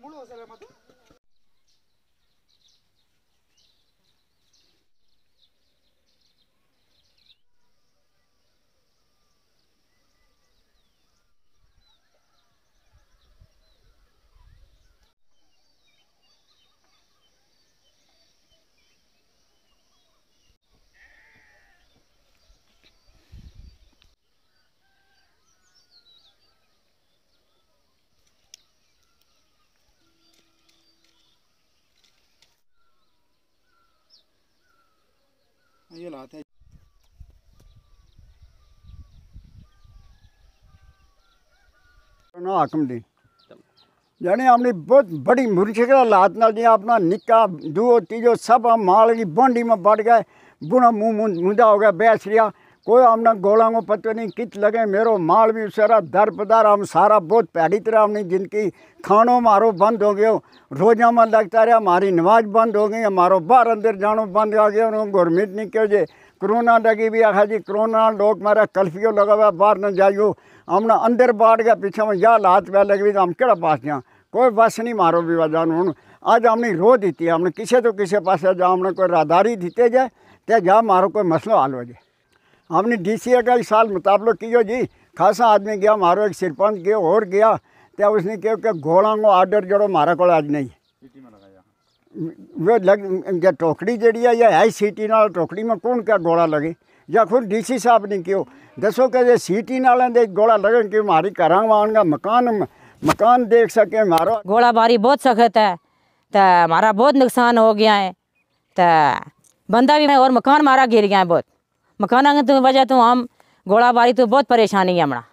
¿Cómo lo se la mató? ये लाते हैं जाने हमने बहुत बड़ी मुर्शिका लात ना जी अपना निका दूओ तीजो सब हम माल की बोंडी में बढ़ गए बुना मुँह मुंदा हो गया बैस लिया कोई हमने गोलांगो पत्र नहीं कित लगे मेरो माल भी सारा दर पदार हम सारा बहुत पैड़ी तरह हमने जिनकी खानो मारो बंद हो गयो रोजा में लगता रहा हमारी नमाज बंद हो गई हमारो बाहर अंदर जानो बंद हो गया उन्होंने गोरमेंट नहीं क्यों जे कोरोना लगी भी आखा जी कोरोना लोग मारा कर्फ्यू लगा हुआ बाहर न जाइयो हमने अंदर बाढ़ गया पीछे में या लात पै लगी तो हम कि पास जाए कोई बस नहीं मारो भी वजह हूँ अज हमने रो दी हमने किसी तो किसी पास जा हमने कोई राहदारी दीते जाए तो जा मारो कोई मसलो हल हो जाए हमने डी सी ए का इस साल मुताबलो कियो जी खासा आदमी गया मारो एक सरपंच गया और गया तो उसने कहो कि घोड़ा को आर्डर जोड़ो मारे को आज नहीं वे लग टोकड़ी जड़ी है या है सीटी नाल टोकड़ी में कौन क्या गोला लगे या खुद डीसी साहब ने क्यों दसो कि जो सीटी नाल गोला लगे कि मारी घर आऊँगा मकान मकान देख सके मारो गोला बारी बहुत सख्त है तो हमारा बहुत नुकसान हो गया है तो बंदा भी मैं और मकान मारा गिर गया है बहुत मकान आंगन तो वजह तो हम गोलाबारी तो बहुत परेशानी है हमारा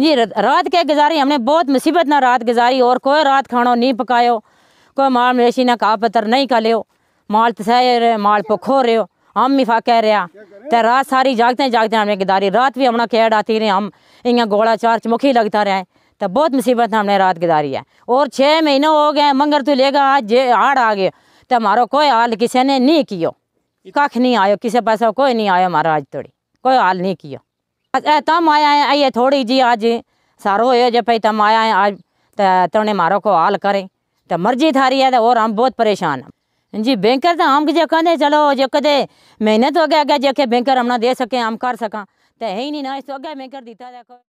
जी रात के गुजारी हमने बहुत मुसीबत ना रात गुजारी और कोई रात खाना नहीं पकायो कोई माल मवेशी ना का पत्थर नहीं कर लियो माल तसह माल पर रहे हो हम मिफा कह रहा तो रात सारी जागते जागते हैं हमने गुजारी रात भी हमारा कैड आती रहे हम इं गोला चार चमुखी लगता रहे तो बहुत मुसीबत हमने रात गुजारी है और छः महीने हो गए मंगर तू तो लेगा आज जे आड़ आ गए तो हमारा कोई हाल किसी ने नहीं किया कख नहीं आयो किसी पास कोई नहीं आयो महाराज थोड़ी कोई हाल नहीं किया तम आया है आइए थोड़ी जी आज सारो हो जब भाई तम आया है आज तुमने मारो को हाल करें तो मर्जी थारी है और हम बहुत परेशान हैं जी बैंकर तो हम जो कहते चलो जो कहते मेहनत हो गया अगर जो बैंकर हम ना दे सके हम कर सकें तो है ही नहीं ना इस तो अगर बैंकर दिता देखो